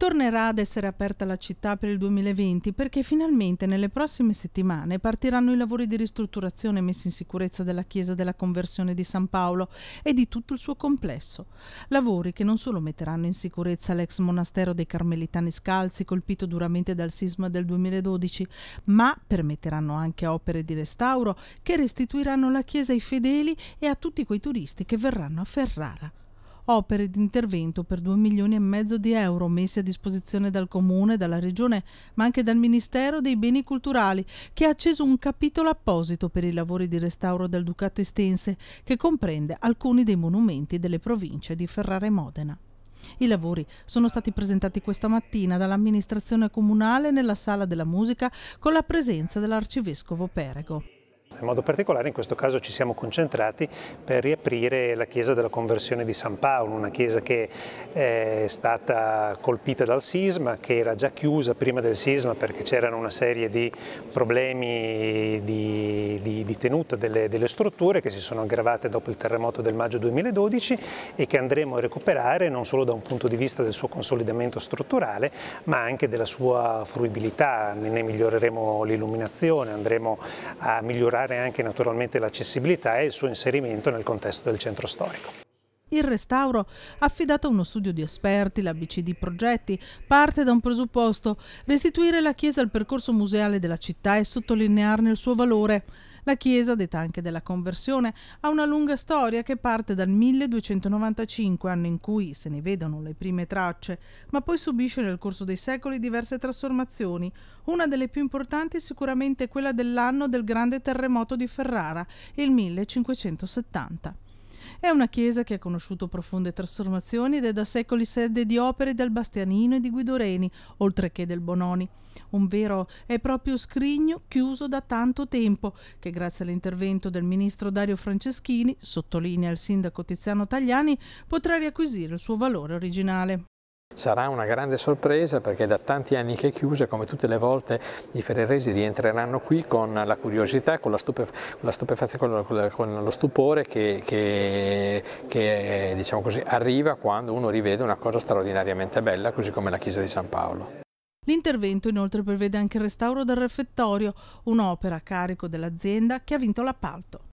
tornerà ad essere aperta la città per il 2020 perché finalmente nelle prossime settimane partiranno i lavori di ristrutturazione e messa in sicurezza della Chiesa della Conversione di San Paolo e di tutto il suo complesso. Lavori che non solo metteranno in sicurezza l'ex monastero dei Carmelitani Scalzi colpito duramente dal sisma del 2012, ma permetteranno anche opere di restauro che restituiranno la Chiesa ai fedeli e a tutti quei turisti che verranno a Ferrara opere di intervento per 2 milioni e mezzo di euro messe a disposizione dal Comune, dalla Regione, ma anche dal Ministero dei Beni Culturali, che ha acceso un capitolo apposito per i lavori di restauro del Ducato Estense, che comprende alcuni dei monumenti delle province di Ferrara e Modena. I lavori sono stati presentati questa mattina dall'amministrazione comunale nella sala della musica con la presenza dell'arcivescovo Perego. In modo particolare in questo caso ci siamo concentrati per riaprire la chiesa della conversione di San Paolo, una chiesa che è stata colpita dal sisma, che era già chiusa prima del sisma perché c'erano una serie di problemi di, di, di tenuta delle, delle strutture che si sono aggravate dopo il terremoto del maggio 2012 e che andremo a recuperare non solo da un punto di vista del suo consolidamento strutturale ma anche della sua fruibilità, ne miglioreremo l'illuminazione, andremo a migliorare migliorare anche naturalmente l'accessibilità e il suo inserimento nel contesto del centro storico. Il restauro, affidato a uno studio di esperti, la BCD Progetti, parte da un presupposto, restituire la chiesa al percorso museale della città e sottolinearne il suo valore. La chiesa, detta anche della conversione, ha una lunga storia che parte dal 1295, anno in cui se ne vedono le prime tracce, ma poi subisce nel corso dei secoli diverse trasformazioni. Una delle più importanti è sicuramente quella dell'anno del grande terremoto di Ferrara, il 1570. È una chiesa che ha conosciuto profonde trasformazioni ed è da secoli sede di opere del Bastianino e di Guido Reni, oltre che del Bononi. Un vero e proprio scrigno chiuso da tanto tempo, che grazie all'intervento del ministro Dario Franceschini, sottolinea il sindaco Tiziano Tagliani, potrà riacquisire il suo valore originale. Sarà una grande sorpresa perché da tanti anni che è chiusa, come tutte le volte i ferreresi rientreranno qui con la curiosità, con, la stupef la con, la, con lo stupore che, che, che diciamo così, arriva quando uno rivede una cosa straordinariamente bella, così come la chiesa di San Paolo. L'intervento inoltre prevede anche il restauro del refettorio, un'opera a carico dell'azienda che ha vinto l'appalto.